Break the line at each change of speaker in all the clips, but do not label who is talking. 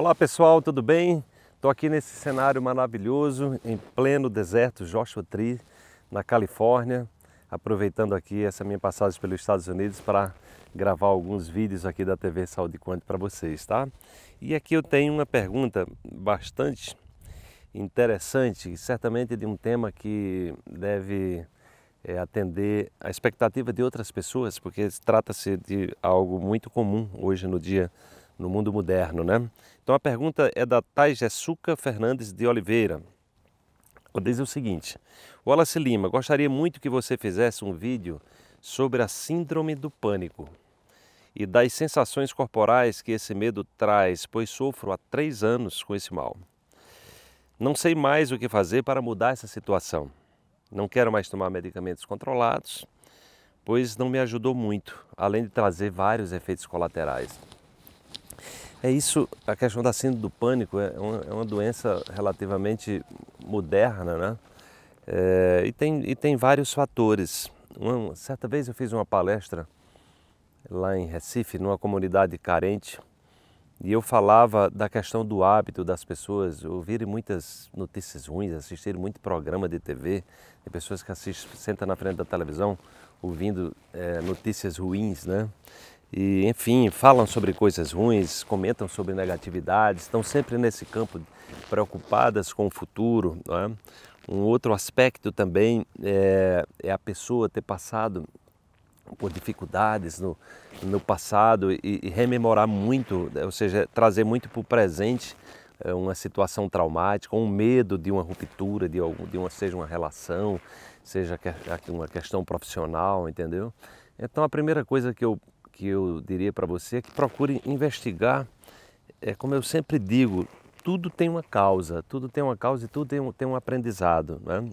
Olá pessoal, tudo bem? Estou aqui nesse cenário maravilhoso, em pleno deserto Joshua Tree, na Califórnia, aproveitando aqui essa minha passagem pelos Estados Unidos para gravar alguns vídeos aqui da TV Saúde Quanto para vocês, tá? E aqui eu tenho uma pergunta bastante interessante, certamente de um tema que deve é, atender a expectativa de outras pessoas, porque trata-se de algo muito comum hoje no dia no mundo moderno, né? Então a pergunta é da Thais Jessuca Fernandes de Oliveira. Ela diz o seguinte: Wallace Lima, gostaria muito que você fizesse um vídeo sobre a síndrome do pânico e das sensações corporais que esse medo traz, pois sofro há três anos com esse mal. Não sei mais o que fazer para mudar essa situação. Não quero mais tomar medicamentos controlados, pois não me ajudou muito, além de trazer vários efeitos colaterais. É isso, a questão da síndrome do pânico é uma, é uma doença relativamente moderna, né? É, e, tem, e tem vários fatores. Uma, certa vez eu fiz uma palestra lá em Recife, numa comunidade carente, e eu falava da questão do hábito das pessoas ouvirem muitas notícias ruins, assistirem muito programa de TV, de pessoas que assistem, sentam na frente da televisão ouvindo é, notícias ruins, né? e enfim, falam sobre coisas ruins, comentam sobre negatividades, estão sempre nesse campo preocupadas com o futuro. É? Um outro aspecto também é, é, a pessoa ter passado por dificuldades no, no passado e, e rememorar muito, né? ou seja, trazer muito para o presente é, uma situação traumática, um medo de uma ruptura, de, algum, de uma, seja uma relação, seja uma questão profissional, entendeu? Então a primeira coisa que eu que eu diria para você é que procure investigar. É como eu sempre digo, tudo tem uma causa, tudo tem uma causa e tudo tem um, tem um aprendizado. Né?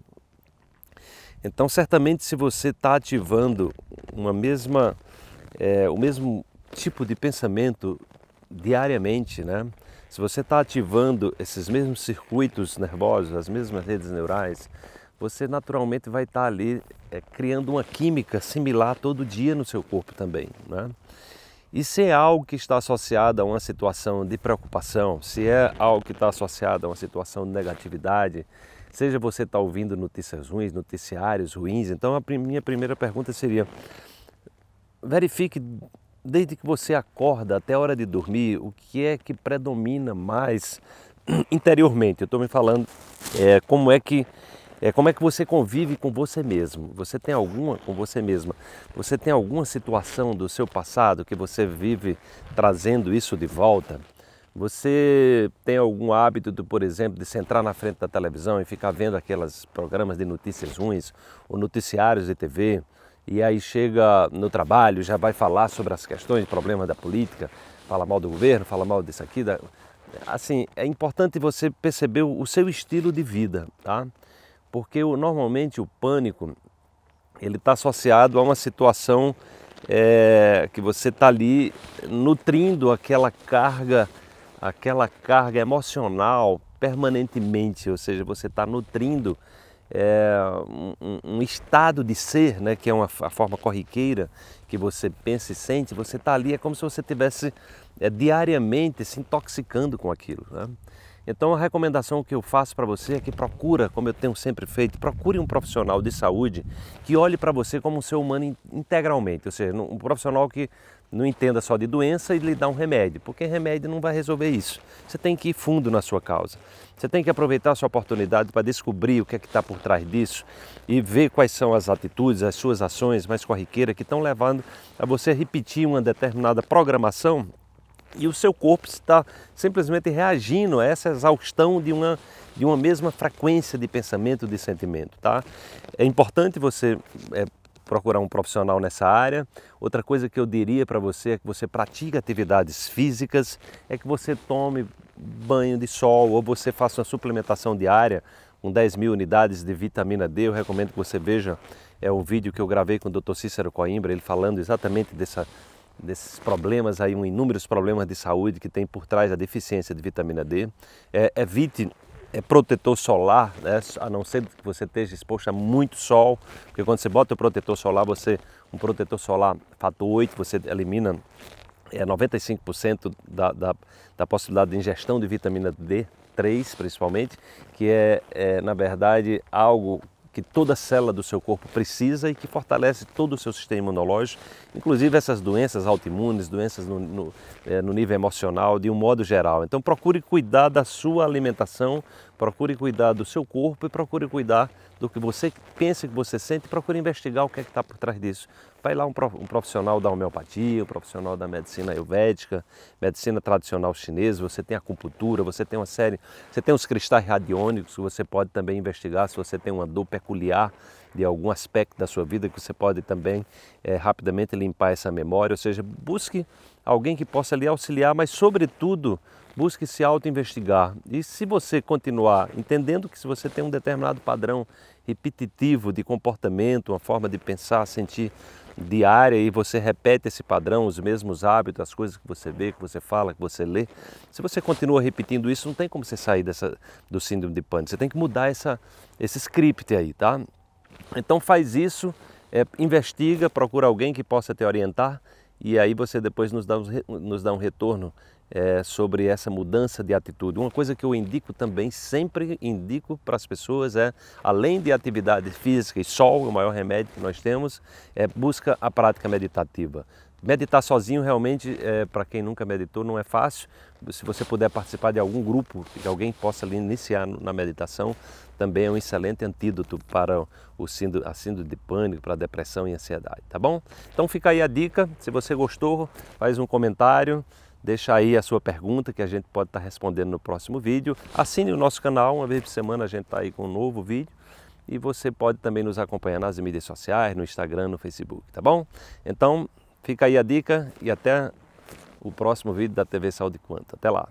Então, certamente, se você está ativando uma mesma, é, o mesmo tipo de pensamento diariamente, né? se você está ativando esses mesmos circuitos nervosos, as mesmas redes neurais, você naturalmente vai estar tá ali é, criando uma química similar todo dia no seu corpo também. Né? E se é algo que está associado a uma situação de preocupação, se é algo que está associado a uma situação de negatividade, seja você está ouvindo notícias ruins, noticiários ruins, então a minha primeira pergunta seria: verifique desde que você acorda até a hora de dormir o que é que predomina mais interiormente. Eu estou me falando é, como é que é como é que você convive com você mesmo. Você tem alguma com você mesma? Você tem alguma situação do seu passado que você vive trazendo isso de volta? Você tem algum hábito, por exemplo, de sentar na frente da televisão e ficar vendo aqueles programas de notícias ruins ou noticiários de TV? E aí chega no trabalho, já vai falar sobre as questões, problemas da política, fala mal do governo, fala mal disso aqui. Da... Assim, é importante você perceber o seu estilo de vida, tá? porque normalmente o pânico ele está associado a uma situação é, que você está ali nutrindo aquela carga, aquela carga emocional permanentemente, ou seja, você está nutrindo é, um, um, estado de ser, né, que é uma a forma corriqueira que você pensa e sente, você está ali, é como se você estivesse é, diariamente se intoxicando com aquilo. Né? Então a recomendação que eu faço para você é que procura, como eu tenho sempre feito, procure um profissional de saúde que olhe para você como um ser humano integralmente, ou seja, um profissional que não entenda só de doença e lhe dá um remédio, porque remédio não vai resolver isso. Você tem que ir fundo na sua causa. Você tem que aproveitar a sua oportunidade para descobrir o que é que está por trás disso e ver quais são as atitudes, as suas ações mais corriqueiras que estão levando a você repetir uma determinada programação e o seu corpo está simplesmente reagindo a essa exaustão de uma, de uma mesma frequência de pensamento, de sentimento, tá? É importante você é, procurar um profissional nessa área. Outra coisa que eu diria para você é que você pratique atividades físicas, é que você tome banho de sol ou você faça uma suplementação diária com 10 mil unidades de vitamina D. Eu recomendo que você veja é um vídeo que eu gravei com o Dr. Cícero Coimbra, ele falando exatamente dessa desses problemas aí, um inúmeros problemas de saúde que tem por trás a deficiência de vitamina D. É, evite é, é, protetor solar, né? a não ser que você esteja exposto a muito sol, porque quando você bota o protetor solar, você um protetor solar fator 8, você elimina é 95% da, da, da, possibilidade de ingestão de vitamina D3, principalmente, que é, é na verdade algo que toda célula do seu corpo precisa e que fortalece todo o seu sistema imunológico, inclusive essas doenças autoimunes, doenças no, no, é, no nível emocional, de um modo geral. Então procure cuidar da sua alimentação Procure cuidar do seu corpo e procure cuidar do que você pensa, que você sente, procure investigar o que é está por trás disso. Vai lá um profissional da homeopatia, um profissional da medicina ayurvédica, medicina tradicional chinesa, você tem acupuntura, você tem uma série, você tem os cristais radiônicos, você pode também investigar se você tem uma dor peculiar de algum aspecto da sua vida, que você pode também é, rapidamente limpar essa memória, ou seja, busque alguém que possa lhe auxiliar, mas sobretudo busque se auto-investigar. E se você continuar entendendo que se você tem um determinado padrão repetitivo de comportamento, uma forma de pensar, sentir diária e você repete esse padrão, os mesmos hábitos, as coisas que você vê, que você fala, que você lê, se você continua repetindo isso, não tem como você sair dessa, do síndrome de pânico. Você tem que mudar essa, esse script aí, tá? Então faz isso, é, investiga, procura alguém que possa te orientar e aí você depois nos dá nos dá um retorno é, sobre essa mudança de atitude. Uma coisa que eu indico também, sempre indico para as pessoas é, além de atividade física e sol, o maior remédio que nós temos, é busca a prática meditativa. Meditar sozinho realmente, é, para quem nunca meditou, não é fácil. Se você puder participar de algum grupo, que alguém possa ali, iniciar na meditação, também é um excelente antídoto para o síndrome, a síndrome de pânico, para a depressão e ansiedade, tá bom? Então fica aí a dica. Se você gostou, faz um comentário. Deixa aí a sua pergunta que a gente pode estar tá respondendo no próximo vídeo. Assine o nosso canal, uma vez por semana a gente está aí com um novo vídeo. E você pode também nos acompanhar nas mídias sociais, no Instagram, no Facebook, tá bom? Então, fica aí a dica e até o próximo vídeo da TV Saúde Quanta. Até lá!